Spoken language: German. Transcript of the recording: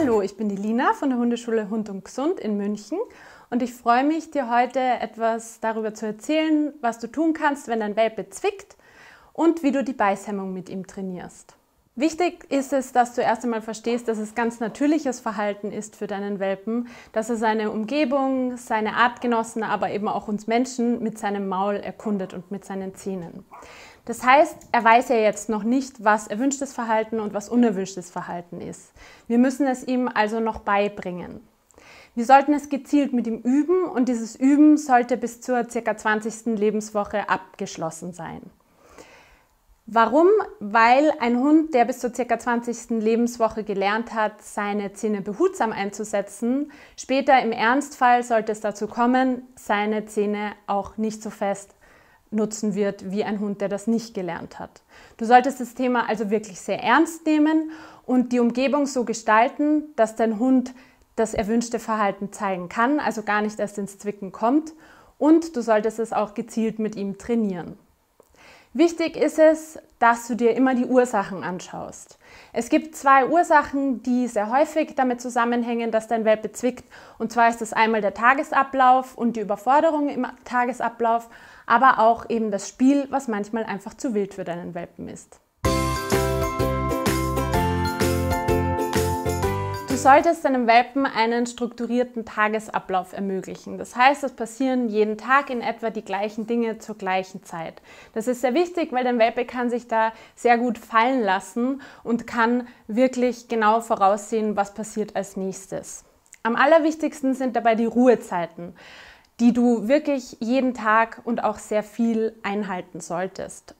Hallo, ich bin die Lina von der Hundeschule Hund und Gesund in München und ich freue mich, dir heute etwas darüber zu erzählen, was du tun kannst, wenn dein Welpe zwickt und wie du die Beißhemmung mit ihm trainierst. Wichtig ist es, dass du erst einmal verstehst, dass es ganz natürliches Verhalten ist für deinen Welpen, dass er seine Umgebung, seine Artgenossen, aber eben auch uns Menschen mit seinem Maul erkundet und mit seinen Zähnen. Das heißt, er weiß ja jetzt noch nicht, was erwünschtes Verhalten und was unerwünschtes Verhalten ist. Wir müssen es ihm also noch beibringen. Wir sollten es gezielt mit ihm üben und dieses Üben sollte bis zur ca. 20. Lebenswoche abgeschlossen sein. Warum? Weil ein Hund, der bis zur ca. 20. Lebenswoche gelernt hat, seine Zähne behutsam einzusetzen, später im Ernstfall, sollte es dazu kommen, seine Zähne auch nicht so fest nutzen wird wie ein Hund, der das nicht gelernt hat. Du solltest das Thema also wirklich sehr ernst nehmen und die Umgebung so gestalten, dass dein Hund das erwünschte Verhalten zeigen kann, also gar nicht erst ins Zwicken kommt und du solltest es auch gezielt mit ihm trainieren. Wichtig ist es, dass du dir immer die Ursachen anschaust. Es gibt zwei Ursachen, die sehr häufig damit zusammenhängen, dass dein Welpe zwickt. Und zwar ist das einmal der Tagesablauf und die Überforderung im Tagesablauf, aber auch eben das Spiel, was manchmal einfach zu wild für deinen Welpen ist. solltest deinem Welpen einen strukturierten Tagesablauf ermöglichen. Das heißt, es passieren jeden Tag in etwa die gleichen Dinge zur gleichen Zeit. Das ist sehr wichtig, weil dein Welpe kann sich da sehr gut fallen lassen und kann wirklich genau voraussehen, was passiert als nächstes. Am allerwichtigsten sind dabei die Ruhezeiten die du wirklich jeden Tag und auch sehr viel einhalten solltest.